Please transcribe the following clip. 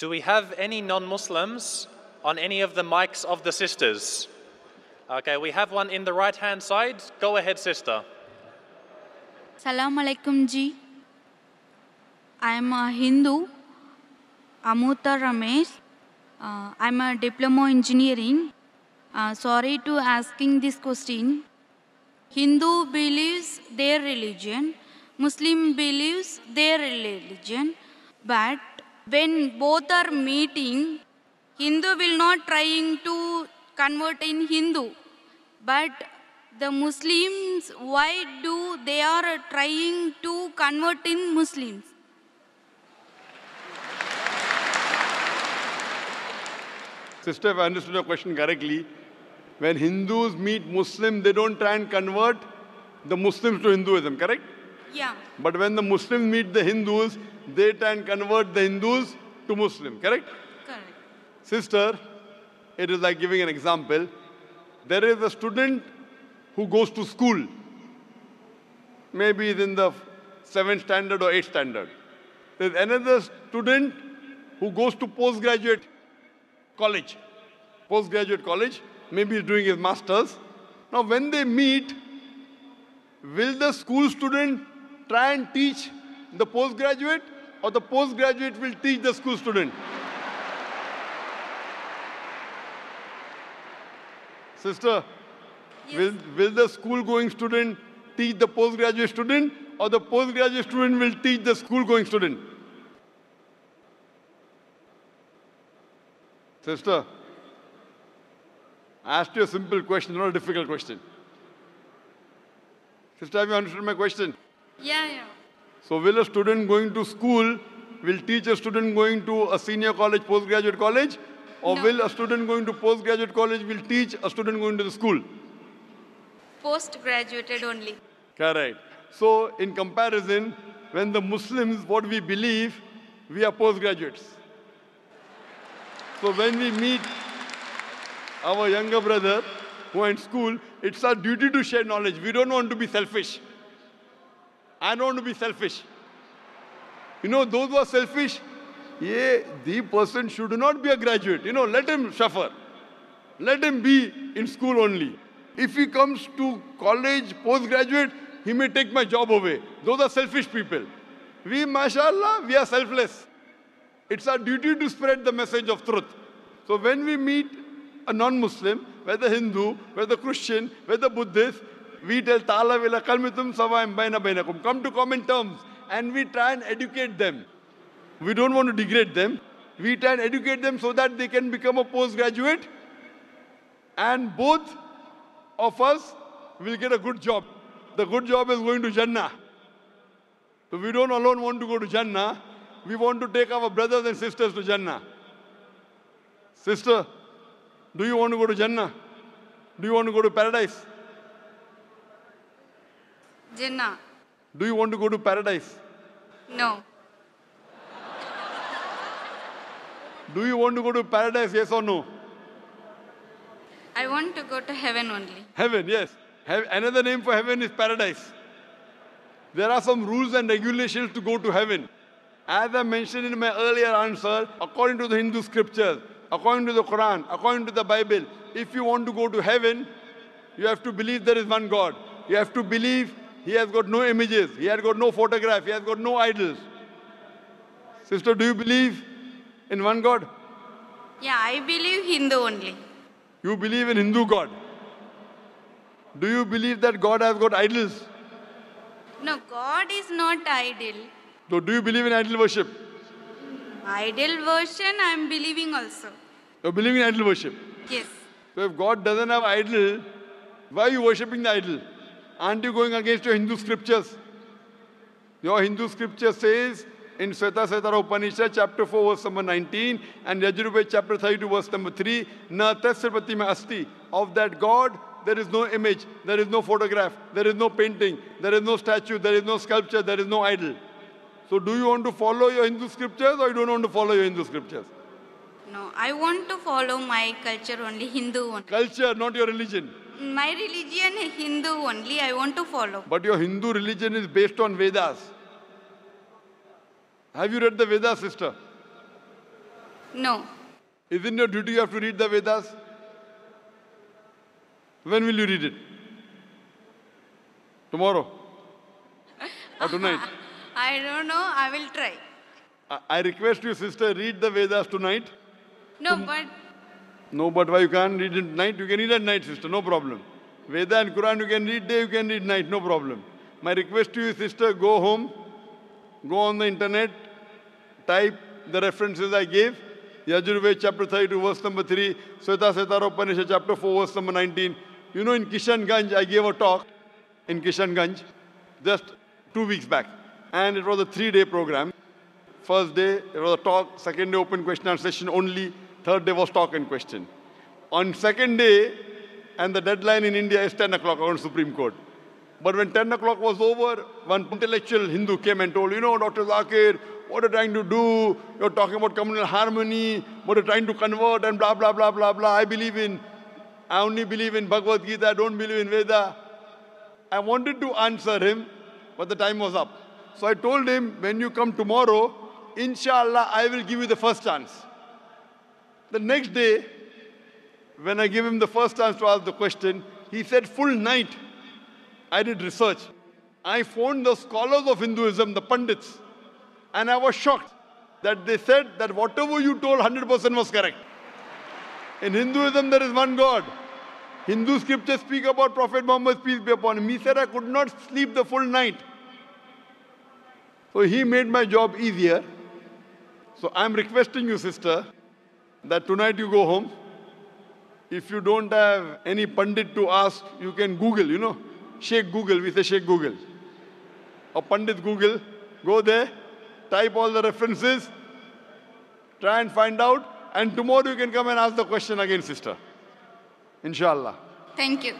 Do we have any non Muslims on any of the mics of the sisters? Okay, we have one in the right hand side. Go ahead, sister. Salam alaikum ji. I am a Hindu, Amuta Ramesh. Uh, I am a diploma engineering. Uh, sorry to asking this question. Hindu believes their religion, Muslim believes their religion, but when both are meeting, Hindu will not trying to convert in Hindu, but the Muslims, why do they are trying to convert in Muslims? Sister, if I understood your question correctly, when Hindus meet Muslims, they don't try and convert the Muslims to Hinduism, correct? Yeah. But when the Muslims meet the Hindus, they try and convert the Hindus to Muslim, correct? Correct. Sister, it is like giving an example. There is a student who goes to school. Maybe he's in the 7th standard or 8th standard. There's another student who goes to postgraduate college. Postgraduate college, maybe he's doing his master's. Now when they meet, will the school student try and teach the postgraduate or the postgraduate will teach the school student. Sister, yes. will, will the school going student teach the postgraduate student or the postgraduate student will teach the school going student? Sister, I asked you a simple question, not a difficult question. Sister, have you understood my question? Yeah, yeah. So will a student going to school, will teach a student going to a senior college, postgraduate college? Or no. will a student going to postgraduate college will teach a student going to the school? Postgraduated only. Correct. So in comparison, when the Muslims, what we believe, we are postgraduates. So when we meet our younger brother who went in school, it's our duty to share knowledge. We don't want to be selfish. I don't want to be selfish. You know, those who are selfish, yeah, the person should not be a graduate. You know, let him suffer. Let him be in school only. If he comes to college, postgraduate, he may take my job away. Those are selfish people. We, mashallah, we are selfless. It's our duty to spread the message of truth. So when we meet a non-Muslim, whether Hindu, whether Christian, whether Buddhist, we tell Ta'ala vila kalmitum sawaim baina bainakum. Come to common terms. And we try and educate them. We don't want to degrade them. We try and educate them so that they can become a postgraduate. And both of us will get a good job. The good job is going to Jannah. So we don't alone want to go to Jannah. We want to take our brothers and sisters to Jannah. Sister, do you want to go to Jannah? Do you want to go to paradise? Do you want to go to paradise? No. Do you want to go to paradise, yes or no? I want to go to heaven only. Heaven, yes. He another name for heaven is paradise. There are some rules and regulations to go to heaven. As I mentioned in my earlier answer, according to the Hindu scriptures, according to the Quran, according to the Bible, if you want to go to heaven, you have to believe there is one God. You have to believe he has got no images. He has got no photograph. He has got no idols. Sister, do you believe in one God? Yeah, I believe Hindu only. You believe in Hindu God? Do you believe that God has got idols? No, God is not idol. So do you believe in idol worship? Idol worship, I am believing also. You're believing in idol worship? Yes. So if God doesn't have idol, why are you worshipping the idol? Aren't you going against your Hindu scriptures? Your Hindu scripture says in Svetasvetara Upanishad, chapter 4, verse number 19, and Yajurveda, chapter 32, verse number 3, Na tasrapati asti. Of that God, there is no image, there is no photograph, there is no painting, there is no statue, there is no sculpture, there is no idol. So do you want to follow your Hindu scriptures or you don't want to follow your Hindu scriptures? No, I want to follow my culture only, Hindu only. Culture, not your religion. My religion is Hindu only. I want to follow. But your Hindu religion is based on Vedas. Have you read the Vedas, sister? No. Isn't your duty you have to read the Vedas? When will you read it? Tomorrow? Or tonight? I don't know. I will try. I, request you, sister, read the Vedas tonight. No, Tom but no, but why you can't read at night? You can read at night, sister, no problem. Veda and Quran you can read day, you can read night, no problem. My request to you, sister, go home, go on the internet, type the references I gave. Yajurveda chapter 32, verse number 3, Sweta Setara Upanishad chapter 4, verse number 19. You know, in Kishanganj, I gave a talk in Kishanganj just two weeks back. And it was a three-day program. First day, it was a talk. Second day, open question and session only. Third day was talk and question. On second day, and the deadline in India is 10 o'clock on Supreme Court. But when 10 o'clock was over, one intellectual Hindu came and told, you know, Dr. Zakir, what are you trying to do? You're talking about communal harmony, what are you trying to convert, and blah, blah, blah, blah, blah. I believe in, I only believe in Bhagavad Gita, I don't believe in Veda. I wanted to answer him, but the time was up. So I told him, when you come tomorrow, inshallah, I will give you the first chance. The next day, when I gave him the first chance to ask the question, he said, Full night, I did research. I phoned the scholars of Hinduism, the Pandits, and I was shocked that they said that whatever you told, 100% was correct. In Hinduism, there is one God. Hindu scriptures speak about Prophet Muhammad, peace be upon him. He said, I could not sleep the full night. So he made my job easier. So I'm requesting you, sister, that tonight you go home. If you don't have any pandit to ask, you can Google, you know. Shake Google, we say shake Google. A pandit Google, go there, type all the references, try and find out, and tomorrow you can come and ask the question again, sister. Inshallah. Thank you.